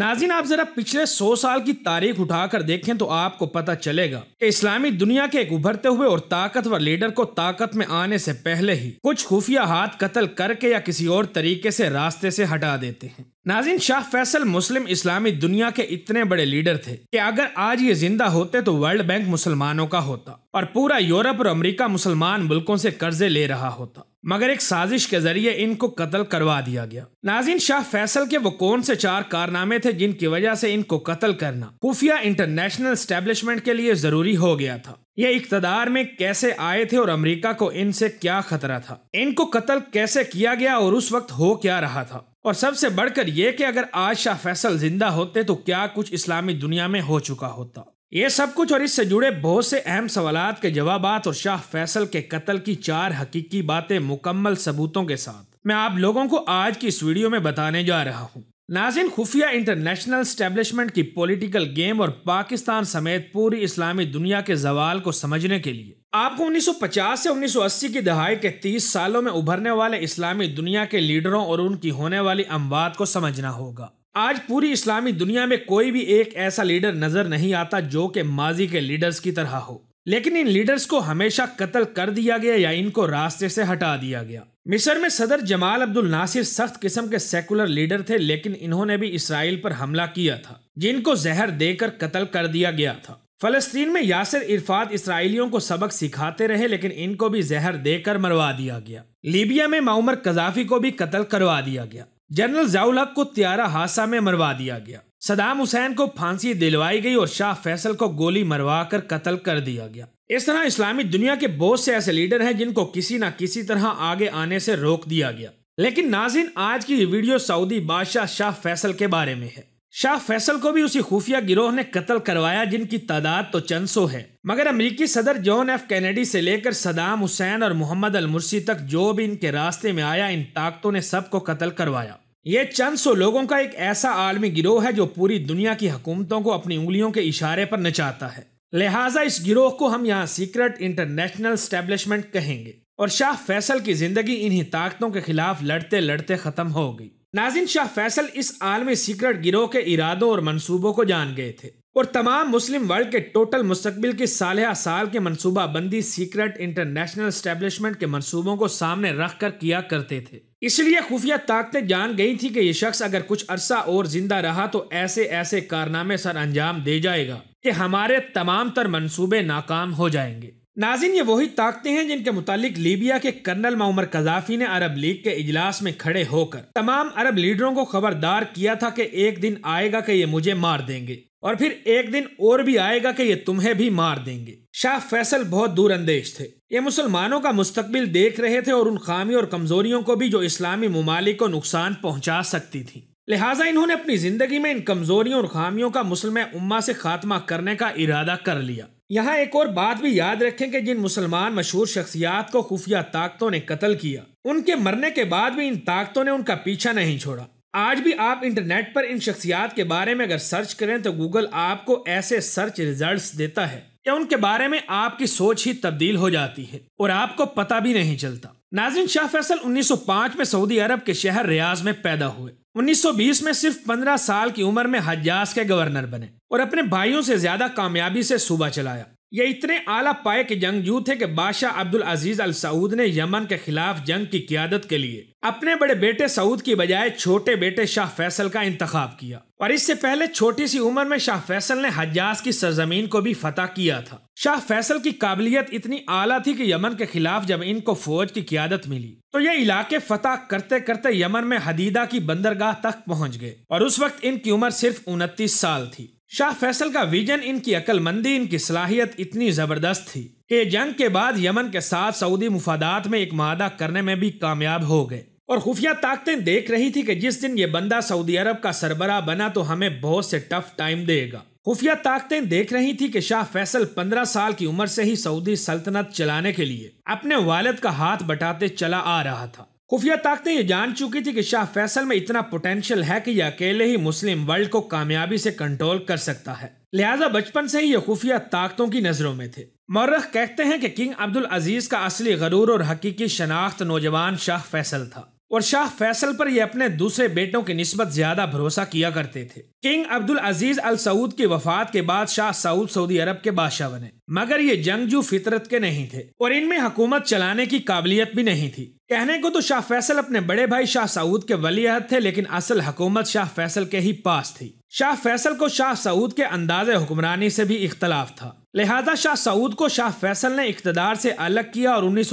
नाजिन आप जरा पिछले सौ साल की तारीख उठाकर देखें तो आपको पता चलेगा कि इस्लामी दुनिया के एक उभरते हुए और ताकतवर लीडर को ताकत में आने से पहले ही कुछ खुफिया हाथ कत्ल करके या किसी और तरीके से रास्ते से हटा देते हैं नाजिन शाह फैसल मुस्लिम इस्लामी दुनिया के इतने बड़े लीडर थे कि अगर आज ये जिंदा होते तो वर्ल्ड बैंक मुसलमानों का होता और पूरा यूरोप और अमरीका मुसलमान मुल्कों से कर्जे ले रहा होता मगर एक साजिश के जरिए इनको कत्ल करवा दिया गया नाजिन शाह फैसल के वो कौन से चार कारनामे थे जिनकी वजह से इनको कत्ल करना खुफिया इंटरनेशनल स्टैब्लिशमेंट के लिए जरूरी हो गया था ये इकतदार में कैसे आए थे और अमेरिका को इनसे क्या खतरा था इनको कत्ल कैसे किया गया और उस वक्त हो क्या रहा था और सबसे बढ़कर ये कि अगर आज शाह फैसल जिंदा होते तो क्या कुछ इस्लामी दुनिया में हो चुका होता ये सब कुछ और इससे जुड़े बहुत से अहम सवाल के जवाब और शाह फैसल के कत्ल की चार हकीकी बातें मुकम्मल सबूतों के साथ मैं आप लोगों को आज की इस वीडियो में बताने जा रहा हूँ नाजिन खुफिया इंटरनेशनल स्टैब्लिशमेंट की पॉलिटिकल गेम और पाकिस्तान समेत पूरी इस्लामी दुनिया के जवाल को समझने के लिए आपको 1950 से 1980 की दहाई के 30 सालों में उभरने वाले इस्लामी दुनिया के लीडरों और उनकी होने वाली अमवात को समझना होगा आज पूरी इस्लामी दुनिया में कोई भी एक ऐसा लीडर नजर नहीं आता जो कि माजी के लीडर्स की तरह हो लेकिन इन लीडर्स को हमेशा कत्ल कर दिया गया या इनको रास्ते से हटा दिया गया मिस्र में सदर जमाल अब्दुल नासिर सख्त किस्म के सेकुलर लीडर थे लेकिन इन्होंने भी इसराइल पर हमला किया था जिनको जहर देकर कत्ल कर दिया गया था फलस्तीन में यासिर इरफात इसराइलियों को सबक सिखाते रहे लेकिन इनको भी जहर देकर मरवा दिया गया लीबिया में माउमर कजाफी को भी कत्ल करवा दिया गया जनरल जयाउल हक को त्यारा हादसा में मरवा दिया गया सदाम हुसैन को फांसी दिलवाई गई और शाह फैसल को गोली मरवा कर कत्ल कर दिया गया इस तरह इस्लामी दुनिया के बहुत से ऐसे लीडर हैं जिनको किसी न किसी तरह आगे आने से रोक दिया गया लेकिन नाजिन आज की वीडियो सऊदी बादशाह शाह फैसल के बारे में है शाह फैसल को भी उसी खुफिया गिरोह ने कत्ल करवाया जिनकी तादाद तो चंद सौ है मगर अमरीकी सदर जॉन एफ कैनेडी से लेकर सदाम हुसैन और मोहम्मद अल मुर्सी तक जो भी इनके रास्ते में आया इन ताकतों ने सबको कत्ल करवाया ये चंद सौ लोगों का एक ऐसा आलमी गिरोह है जो पूरी दुनिया की हुकूमतों को अपनी उंगलियों के इशारे पर नचाता है लिहाजा इस गिरोह को हम यहाँ सीक्रेट इंटरनेशनल स्टेब्लिशमेंट कहेंगे और शाह फैसल की जिंदगी इन्हीं ताकतों के खिलाफ लड़ते लड़ते खत्म हो गई नाजिन शाह फैसल इस आलमी सीक्रेट गिरोह के इरादों और मंसूबों को जान गए थे और तमाम मुस्लिम वर्ल्ड के टोटल मुस्तबिल की साल साल के मनसूबा बंदी सीक्रेट इंटरनेशनल स्टैब्लिशमेंट के मनसूबों को सामने रख कर किया करते थे इसलिए खुफिया ताकतें जान गई थी कि ये शख्स अगर कुछ अरसा और जिंदा रहा तो ऐसे ऐसे कारनामे सर अंजाम दे जाएगा कि हमारे तमाम तर मनसूबे नाकाम हो जाएंगे नाजिन ये वही ताकतें हैं जिनके मुतालिक लीबिया के कर्नल मोमर कजाफी ने अरब लीग के इजलास में खड़े होकर तमाम अरब लीडरों को खबरदार किया था कि एक दिन आएगा कि ये मुझे मार देंगे और फिर एक दिन और भी आएगा कि ये तुम्हें भी मार देंगे शाह फैसल बहुत दूर अंदेश थे ये मुसलमानों का मुस्तबिल देख रहे थे और उन खामियों और कमजोरियों को भी जो इस्लामी ममालिक को नुकसान पहुंचा सकती थी लिहाजा इन्होंने अपनी जिंदगी में इन कमजोरियों और खामियों का मुसलम उम्मा से खात्मा करने का इरादा कर लिया यहाँ एक और बात भी याद रखें कि जिन मुसलमान मशहूर शख्सियात को खुफिया ताकतों ने कत्ल किया उनके मरने के बाद भी इन ताकतों ने उनका पीछा नहीं छोड़ा आज भी आप इंटरनेट पर इन शख्सियात के बारे में अगर सर्च करें तो गूगल आपको ऐसे सर्च रिजल्ट्स देता है या उनके बारे में आपकी सोच ही तब्दील हो जाती है और आपको पता भी नहीं चलता नाजिन शाह फैसल 1905 में सऊदी अरब के शहर रियाज में पैदा हुए 1920 में सिर्फ 15 साल की उम्र में हजाज के गवर्नर बने और अपने भाइयों से ज्यादा कामयाबी से सूबा चलाया ये इतने आला पाए के जंगजू थे कि बादशाह अब्दुल अजीज अल सऊद ने यमन के खिलाफ जंग की क्यादत के लिए अपने बड़े बेटे सऊद की बजाय छोटे बेटे शाह फैसल का इंतखाब किया और इससे पहले छोटी सी उम्र में शाह फैसल ने हजाज की सरजमीन को भी फतह किया था शाह फैसल की काबिलियत इतनी आला थी कि यमन के खिलाफ जब इनको फौज की क्यादत मिली तो ये इलाके फतह करते करते यमन में हदीदा की बंदरगाह तक पहुंच गए और उस वक्त इनकी उम्र सिर्फ उनतीस साल थी शाह फैसल का विजन इनकी अकलमंदी इनकी सलाहियत इतनी ज़बरदस्त थी कि जंग के बाद यमन के साथ सऊदी मुफादात में एक मादा करने में भी कामयाब हो गए और खुफिया ताकतें देख रही थी कि जिस दिन ये बंदा सऊदी अरब का सरबरा बना तो हमें बहुत से टफ टाइम देगा खुफिया ताकतें देख रही थी कि शाह फैसल पंद्रह साल की उम्र से ही सऊदी सल्तनत चलाने के लिए अपने वालद का हाथ बटाते चला आ रहा था खुफिया ताकतें ये जान चुकी थी कि शाह फैसल में इतना पोटेंशियल है कि यह अकेले ही मुस्लिम वर्ल्ड को कामयाबी से कंट्रोल कर सकता है लिहाजा बचपन से ही ये खुफिया ताकतों की नजरों में थे मौरख कहते हैं कि किंग अब्दुल अजीज का असली गरूर और हकीकी शनाख्त नौजवान शाह फैसल था और शाह फैसल पर यह अपने दूसरे बेटों की नस्बत ज्यादा भरोसा किया करते थे king Abdul Aziz Al Saud की वफात के बाद शाह सऊद सऊदी अरब के बादशाह बने मगर ये जंगजू फितरत के नहीं थे और इनमें हुकूमत चलाने की काबिलियत भी नहीं थी कहने को तो शाह फैसल अपने बड़े भाई शाह सऊद के वलीहद थे लेकिन असल हुकूमत शाह फैसल के ही पास थी शाह फैसल को शाह सऊद के अंदाज हुक्मरानी से भी इख्तलाफ था लिहाजा शाह सऊद को शाह फैसल ने इकतदार से अलग किया और उन्नीस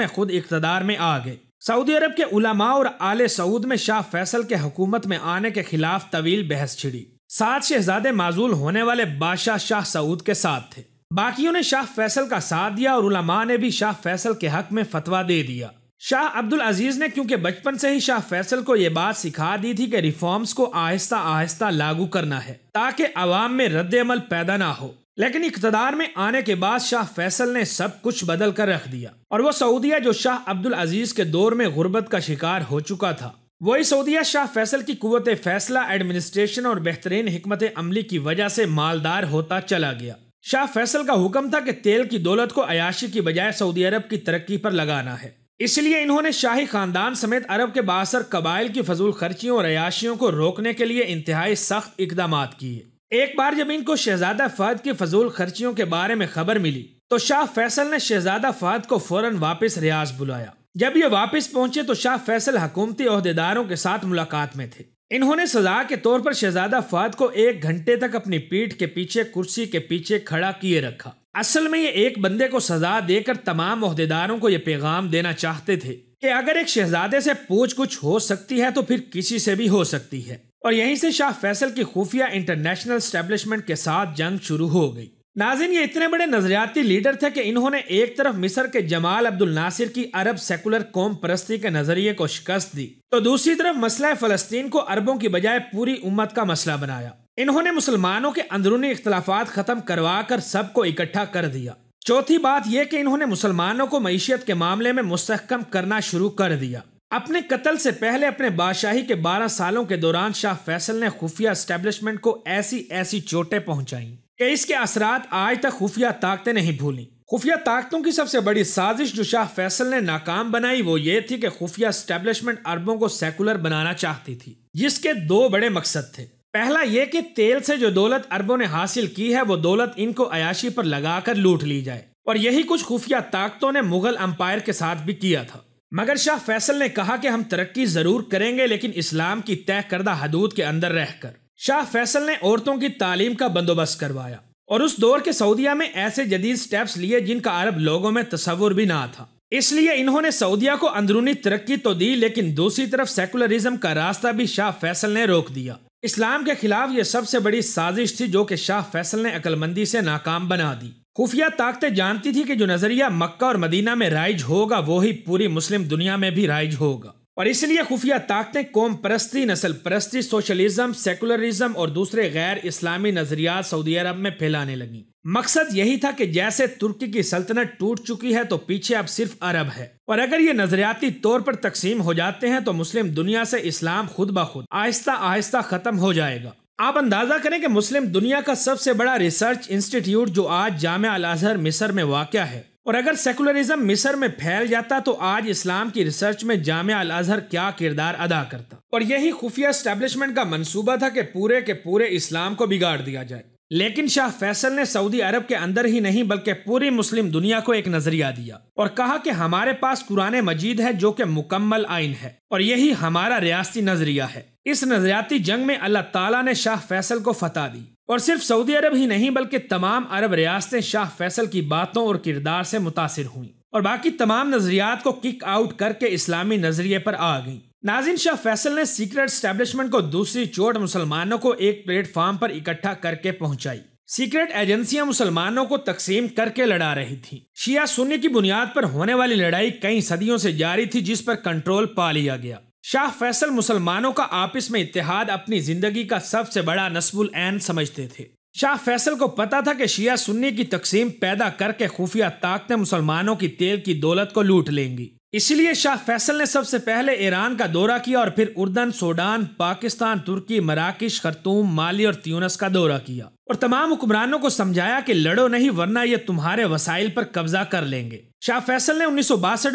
में खुद इकतदार में आ गए सऊदी अरब के उलमा और आले सऊद में शाह फैसल के हुकूमत में आने के खिलाफ तवील बहस छिड़ी सात शहजादे माजूल होने वाले बादशाह शाह सऊद के साथ थे बाकियों ने शाह फैसल का साथ दिया और उलमा ने भी शाह फैसल के हक में फतवा दे दिया शाह अब्दुल अजीज ने क्योंकि बचपन से ही शाह फैसल को ये बात सिखा दी थी कि रिफॉर्म्स को आहिस्ता आहिस्ता लागू करना है ताकि अवाम में रद्द अमल पैदा ना हो लेकिन इकतदार में आने के बाद शाह फैसल ने सब कुछ बदल कर रख दिया और वो सऊदिया जो शाह अब्दुल अजीज के दौर में गुर्बत का शिकार हो चुका था वही सऊदिया शाह फैसल की कुत फैसला एडमिनिस्ट्रेशन और बेहतरीन हमत अमली की वजह से मालदार होता चला गया शाह फैसल का हुक्म था कि तेल की दौलत को अयाशी की बजाय सऊदी अरब की तरक्की पर लगाना है इसलिए इन्होंने शाही खानदान समेत अरब के बासर कबाइल की फजूल खर्चियों और अयाशियों को रोकने के लिए इंतहाई सख्त इकदाम किए एक बार जब इनको शहजादा फहद की फजूल खर्चियों के बारे में खबर मिली तो शाह फैसल ने शहजादा फहद को फौरन वापस रियाज बुलाया जब ये वापस पहुंचे तो शाह फैसल हकूमती अहदेदारों के साथ मुलाकात में थे इन्होंने सजा के तौर पर शहजादा फहद को एक घंटे तक अपनी पीठ के पीछे कुर्सी के पीछे खड़ा किए रखा असल में ये एक बंदे को सजा देकर तमाम अहदेदारों को ये पैगाम देना चाहते थे कि अगर एक शहजादे से पूछ कुछ हो सकती है तो फिर किसी से भी हो सकती है और यहीं से शाह फैसल की खुफिया इंटरनेशनल स्टैब्लिशमेंट के साथ जंग शुरू हो गई नाजिन ये इतने बड़े नजरियाती लीडर थे कि इन्होंने एक तरफ मिस्र के जमाल अब्दुल नासिर की अरब सेकुलर कौम परस्ती के नजरिए को शिकस्त दी तो दूसरी तरफ मसला फलस्तीन को अरबों की बजाय पूरी उम्मत का मसला बनाया इन्होंने मुसलमानों के अंदरूनी इख्तलाफात खत्म करवा कर सबको इकट्ठा कर दिया चौथी बात यह कि इन्होंने मुसलमानों को मीशियत के मामले में मुस्कम करना शुरू कर दिया अपने कत्ल से पहले अपने बादशाही के 12 सालों के दौरान शाह फैसल ने खुफिया स्टैब्लिशमेंट को ऐसी ऐसी चोटें पहुंचाई कि इसके असरात आज तक खुफिया ताकतें नहीं भूली खुफिया ताकतों की सबसे बड़ी साजिश जो शाह फैसल ने नाकाम बनाई वो ये थी कि खुफिया स्टैब्लिशमेंट अरबों को सेकुलर बनाना चाहती थी जिसके दो बड़े मकसद थे पहला ये कि तेल से जो दौलत अरबों ने हासिल की है वो दौलत इनको अयाशी पर लगाकर लूट ली जाए और यही कुछ खुफिया ताकतों ने मुगल अंपायर के साथ भी किया था मगर शाह फैसल ने कहा कि हम तरक्की जरूर करेंगे लेकिन इस्लाम की तय करदा हदूद के अंदर रहकर शाह फैसल ने औरतों की तालीम का बंदोबस्त करवाया और उस दौर के सऊदिया में ऐसे जदीद स्टेप्स लिए जिनका अरब लोगों में तस्वुर भी ना था इसलिए इन्होंने सऊदिया को अंदरूनी तरक्की तो दी लेकिन दूसरी तरफ सेकुलरिज्म का रास्ता भी शाह फैसल ने रोक दिया इस्लाम के खिलाफ ये सबसे बड़ी साजिश थी जो कि शाह फैसल ने अकलमंदी से नाकाम बना दी खुफिया ताकतें जानती थी कि जो नजरिया मक्का और मदीना में राइज होगा वो ही पूरी मुस्लिम दुनिया में भी राइज होगा और इसलिए खुफिया ताकतें कौम परस्ती नस्ल परस्ती सोशलिज्म सेकुलरिज्म और दूसरे गैर इस्लामी नजरियात सऊदी अरब में फैलाने लगी मकसद यही था कि जैसे तुर्की की सल्तनत टूट चुकी है तो पीछे अब सिर्फ अरब है और अगर ये नजरियाती तौर पर तकसीम हो जाते हैं तो मुस्लिम दुनिया से इस्लाम खुद ब खुद आहिस्ता आहिस्ता खत्म हो जाएगा आप अंदाज़ा करें कि मुस्लिम दुनिया का सबसे बड़ा रिसर्च इंस्टीट्यूट जो आज जाम अल अजहर मिस्र में वाक़ है और अगर सेकुलरिज्म मिस्र में फैल जाता तो आज इस्लाम की रिसर्च में जाम अल अजहर क्या किरदार अदा करता और यही खुफिया स्टैब्लिशमेंट का मंसूबा था कि पूरे के पूरे इस्लाम को बिगाड़ दिया जाए लेकिन शाह फैसल ने सऊदी अरब के अंदर ही नहीं बल्कि पूरी मुस्लिम दुनिया को एक नजरिया दिया और कहा कि हमारे पास कुरान मजीद है जो कि मुकम्मल आइन है और यही हमारा रियासती नजरिया है इस नजरियाती जंग में अल्लाह ताला ने शाह फैसल को फता दी और सिर्फ सऊदी अरब ही नहीं बल्कि तमाम अरब रियासतें शाह फैसल की बातों और किरदार से मुतासर हुई और बाकी तमाम नजरियात को किक आउट करके इस्लामी नजरिए पर आ गईं नाजिन शाह फैसल ने सीक्रेट स्टैब्लिशमेंट को दूसरी चोट मुसलमानों को एक प्लेटफॉर्म पर इकट्ठा करके पहुंचाई सीक्रेट एजेंसियां मुसलमानों को तकसीम करके लड़ा रही थी शिया सुन्नी की बुनियाद पर होने वाली लड़ाई कई सदियों से जारी थी जिस पर कंट्रोल पा लिया गया शाह फैसल मुसलमानों का आपस में इतिहाद अपनी जिंदगी का सबसे बड़ा नस्बुल एन समझते थे शाह फैसल को पता था कि शिया सुन्नी की तकसीम पैदा करके खुफिया ताकतें मुसलमानों की तेल की दौलत को लूट लेंगी इसलिए शाह फैसल ने सबसे पहले ईरान का दौरा किया और फिर उर्दन सोडान पाकिस्तान तुर्की मराकश खरतूम माली और त्यूनस का दौरा किया और तमाम हुक्मरानों को समझाया कि लड़ो नहीं वरना ये तुम्हारे वसाइल पर कब्जा कर लेंगे शाह फैसल ने उन्नीस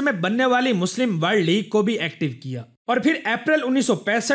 में बनने वाली मुस्लिम वर्ल्ड लीग को भी एक्टिव किया और फिर अप्रैल उन्नीस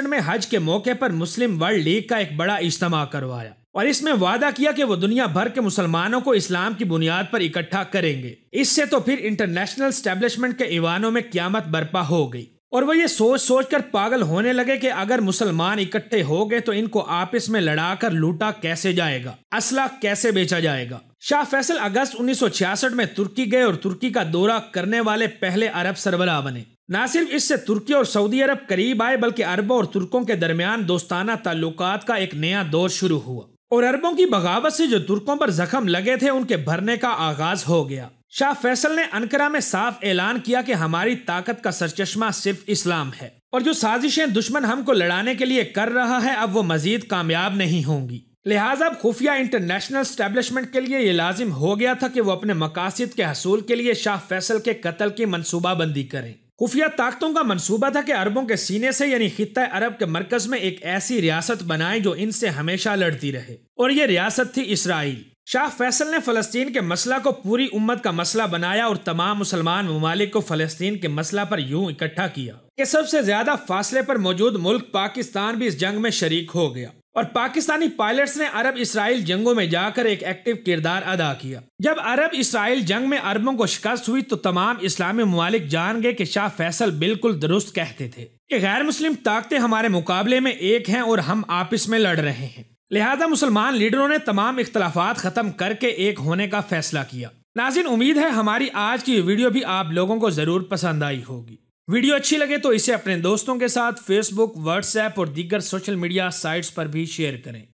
में हज के मौके पर मुस्लिम वर्ल्ड लीग का एक बड़ा इज्तम करवाया और इसमें वादा किया कि वो दुनिया भर के मुसलमानों को इस्लाम की बुनियाद पर इकट्ठा करेंगे इससे तो फिर इंटरनेशनल स्टैब्लिशमेंट के ईवानों में क्यामत बर्पा हो गई और वह ये सोच सोच कर पागल होने लगे कि अगर मुसलमान इकट्ठे हो गए तो इनको आपस में लड़ाकर लूटा कैसे जाएगा असला कैसे बेचा जाएगा शाह फैसल अगस्त 1966 में तुर्की गए और तुर्की का दौरा करने वाले पहले अरब सरबराह बने न सिर्फ इससे तुर्की और सऊदी अरब करीब आए बल्कि अरबों और तुर्कों के दरमियान दोस्ताना ताल्लुकात का एक नया दौर शुरू हुआ और अरबों की बगावत से जो तुर्कों पर जख्म लगे थे उनके भरने का आगाज हो गया शाह फैसल ने अनकरा में साफ ऐलान किया कि हमारी ताकत का सरचश्मा सिर्फ इस्लाम है और जो साजिशें दुश्मन हमको लड़ाने के लिए कर रहा है अब वो मजीद कामयाब नहीं होंगी लिहाजा अब खुफिया इंटरनेशनल स्टैब्लिशमेंट के लिए ये लाजिम हो गया था कि वो अपने मकासद के हसूल के लिए शाह फैसल के कत्ल की मनसूबाबंदी करें खुफिया ताकतों का मंसूबा था कि अरबों के सीने से यानी खित अरब के मरकज में एक ऐसी रियासत बनाए जो इनसे हमेशा लड़ती रहे और ये रियासत थी इसराइल शाह फैसल ने फलस्तीन के मसला को पूरी उम्मत का मसला बनाया और तमाम मुसलमान ममालिक को फलस्तीन के मसला पर यूं इकट्ठा किया कि सबसे ज्यादा फासले पर मौजूद मुल्क पाकिस्तान भी इस जंग में शरीक हो गया और पाकिस्तानी पायलट्स ने अरब इसराइल जंगों में जाकर एक एक्टिव किरदार अदा किया जब अरब इसराइल जंग में अरबों को शिकस्त हुई तो तमाम इस्लामी ममालिक जान गए कि शाह फैसल बिल्कुल दुरुस्त कहते थे कि गैर मुस्लिम ताकतें हमारे मुकाबले में एक हैं और हम आपस में लड़ रहे हैं लिहाजा मुसलमान लीडरों ने तमाम इख्तलाफात खत्म करके एक होने का फैसला किया नाजिन उम्मीद है हमारी आज की वीडियो भी आप लोगों को जरूर पसंद आई होगी वीडियो अच्छी लगे तो इसे अपने दोस्तों के साथ फेसबुक व्हाट्सएप और दीगर सोशल मीडिया साइट्स पर भी शेयर करें